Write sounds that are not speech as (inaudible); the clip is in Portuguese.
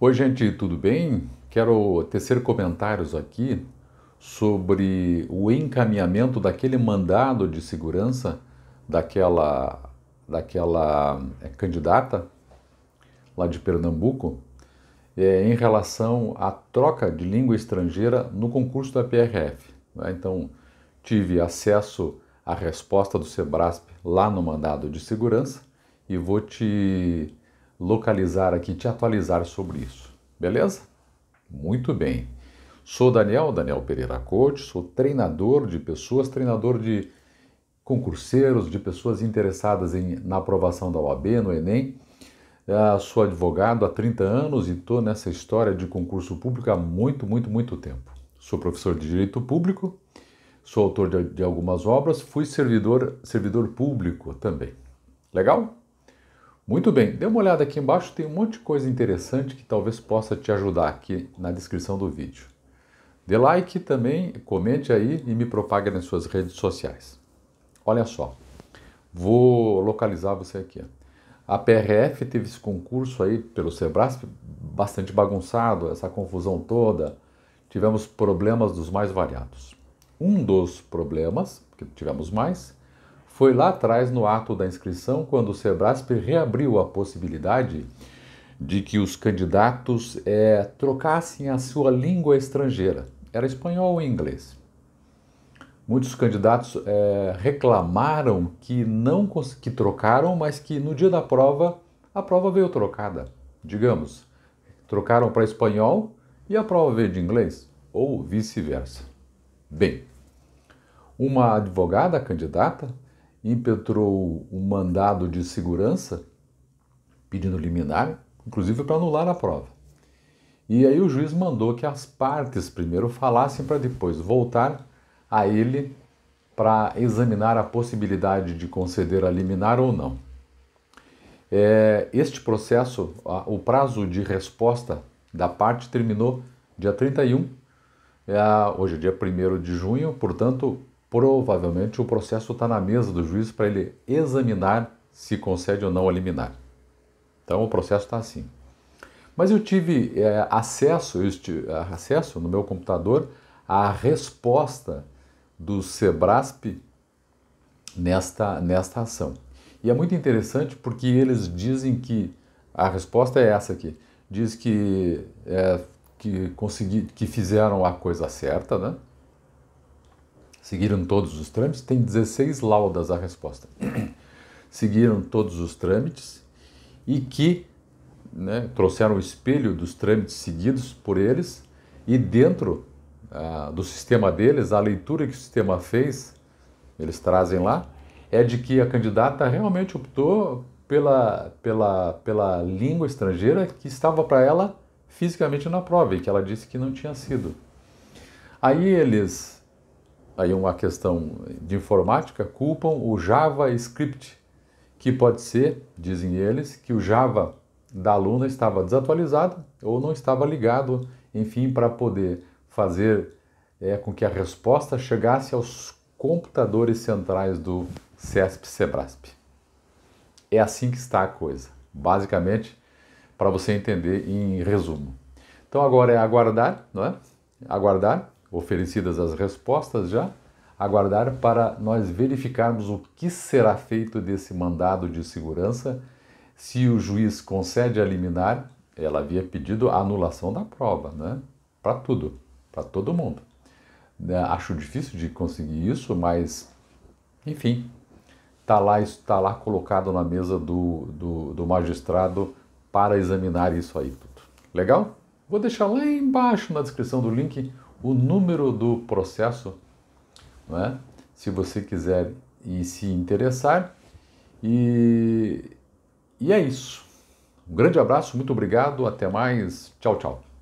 Oi, gente, tudo bem? Quero tecer comentários aqui sobre o encaminhamento daquele mandado de segurança daquela, daquela eh, candidata lá de Pernambuco é, em relação à troca de língua estrangeira no concurso da PRF. Né? Então, tive acesso à resposta do SEBRASP lá no mandado de segurança e vou te localizar aqui, te atualizar sobre isso. Beleza? Muito bem. Sou Daniel, Daniel Pereira Coach, sou treinador de pessoas, treinador de concurseiros, de pessoas interessadas em, na aprovação da OAB, no Enem. Uh, sou advogado há 30 anos e estou nessa história de concurso público há muito, muito, muito tempo. Sou professor de Direito Público, sou autor de, de algumas obras, fui servidor, servidor público também. Legal? Muito bem, dê uma olhada aqui embaixo, tem um monte de coisa interessante que talvez possa te ajudar aqui na descrição do vídeo. Dê like também, comente aí e me propague nas suas redes sociais. Olha só, vou localizar você aqui. A PRF teve esse concurso aí pelo Sebrasp bastante bagunçado, essa confusão toda. Tivemos problemas dos mais variados. Um dos problemas, que tivemos mais, foi lá atrás, no ato da inscrição, quando o Sebraspe reabriu a possibilidade de que os candidatos é, trocassem a sua língua estrangeira. Era espanhol ou inglês. Muitos candidatos é, reclamaram que não que trocaram, mas que no dia da prova a prova veio trocada. Digamos, trocaram para espanhol e a prova veio de inglês, ou vice-versa. Bem, uma advogada candidata impetrou um mandado de segurança pedindo liminar, inclusive para anular a prova. E aí o juiz mandou que as partes primeiro falassem para depois voltar a ele para examinar a possibilidade de conceder a liminar ou não. É, este processo, o prazo de resposta da parte terminou dia 31, é, hoje é dia 1 de junho, portanto, provavelmente o processo está na mesa do juiz para ele examinar se concede ou não a liminar. Então o processo está assim. Mas eu tive é, acesso, eu acesso no meu computador à resposta do Sebrasp nesta, nesta ação. E é muito interessante porque eles dizem que a resposta é essa aqui. Diz que, é, que, consegui, que fizeram a coisa certa, né? Seguiram todos os trâmites, tem 16 laudas a resposta. (clears throat) Seguiram todos os trâmites e que né, trouxeram o espelho dos trâmites seguidos por eles e dentro ah, do sistema deles, a leitura que o sistema fez, eles trazem lá, é de que a candidata realmente optou pela, pela, pela língua estrangeira que estava para ela fisicamente na prova e que ela disse que não tinha sido. Aí eles aí uma questão de informática, culpam o JavaScript, que pode ser, dizem eles, que o Java da aluna estava desatualizado ou não estava ligado, enfim, para poder fazer é, com que a resposta chegasse aos computadores centrais do CESP-SEBRASP. É assim que está a coisa, basicamente, para você entender em resumo. Então agora é aguardar, não é? Aguardar oferecidas as respostas já, aguardar para nós verificarmos o que será feito desse mandado de segurança se o juiz concede a liminar, ela havia pedido a anulação da prova, né? Para tudo, para todo mundo. Né, acho difícil de conseguir isso, mas, enfim, está lá, tá lá colocado na mesa do, do, do magistrado para examinar isso aí tudo. Legal? Vou deixar lá embaixo na descrição do link o número do processo, é? se você quiser e se interessar. E, e é isso. Um grande abraço, muito obrigado, até mais, tchau, tchau.